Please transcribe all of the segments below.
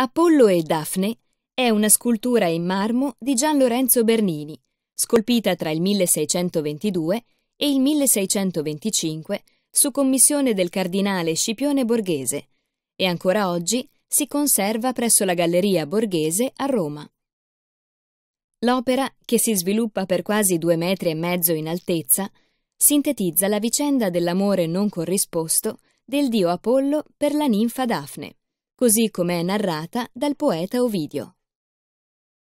Apollo e Daphne è una scultura in marmo di Gian Lorenzo Bernini, scolpita tra il 1622 e il 1625 su commissione del cardinale Scipione Borghese e ancora oggi si conserva presso la Galleria Borghese a Roma. L'opera, che si sviluppa per quasi due metri e mezzo in altezza, sintetizza la vicenda dell'amore non corrisposto del dio Apollo per la ninfa Daphne così come è narrata dal poeta Ovidio.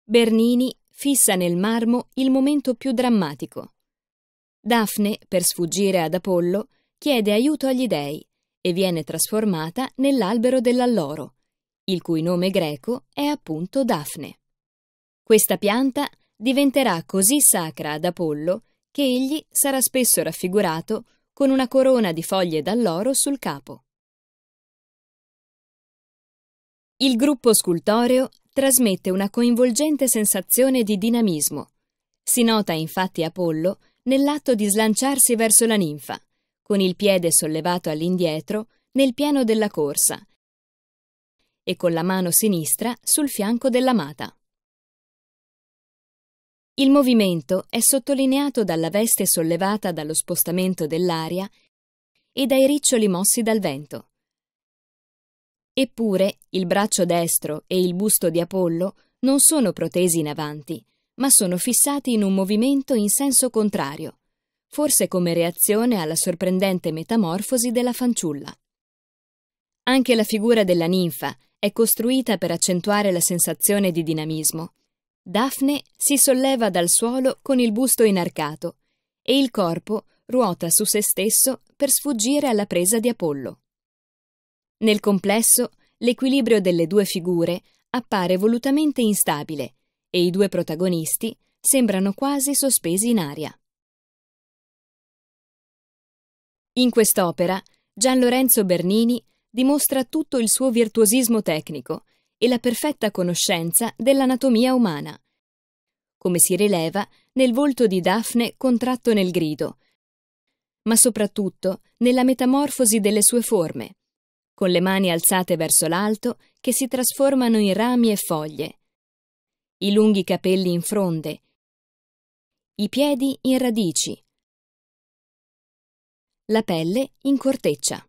Bernini fissa nel marmo il momento più drammatico. Daphne, per sfuggire ad Apollo, chiede aiuto agli dei e viene trasformata nell'albero dell'alloro, il cui nome greco è appunto Daphne. Questa pianta diventerà così sacra ad Apollo che egli sarà spesso raffigurato con una corona di foglie d'alloro sul capo. Il gruppo scultoreo trasmette una coinvolgente sensazione di dinamismo. Si nota infatti Apollo nell'atto di slanciarsi verso la ninfa, con il piede sollevato all'indietro nel piano della corsa e con la mano sinistra sul fianco dell'amata. Il movimento è sottolineato dalla veste sollevata dallo spostamento dell'aria e dai riccioli mossi dal vento. Eppure il braccio destro e il busto di Apollo non sono protesi in avanti, ma sono fissati in un movimento in senso contrario, forse come reazione alla sorprendente metamorfosi della fanciulla. Anche la figura della ninfa è costruita per accentuare la sensazione di dinamismo. Daphne si solleva dal suolo con il busto inarcato e il corpo ruota su se stesso per sfuggire alla presa di Apollo. Nel complesso, l'equilibrio delle due figure appare volutamente instabile e i due protagonisti sembrano quasi sospesi in aria. In quest'opera, Gian Lorenzo Bernini dimostra tutto il suo virtuosismo tecnico e la perfetta conoscenza dell'anatomia umana, come si rileva nel volto di Daphne contratto nel grido, ma soprattutto nella metamorfosi delle sue forme, con le mani alzate verso l'alto che si trasformano in rami e foglie, i lunghi capelli in fronde, i piedi in radici, la pelle in corteccia.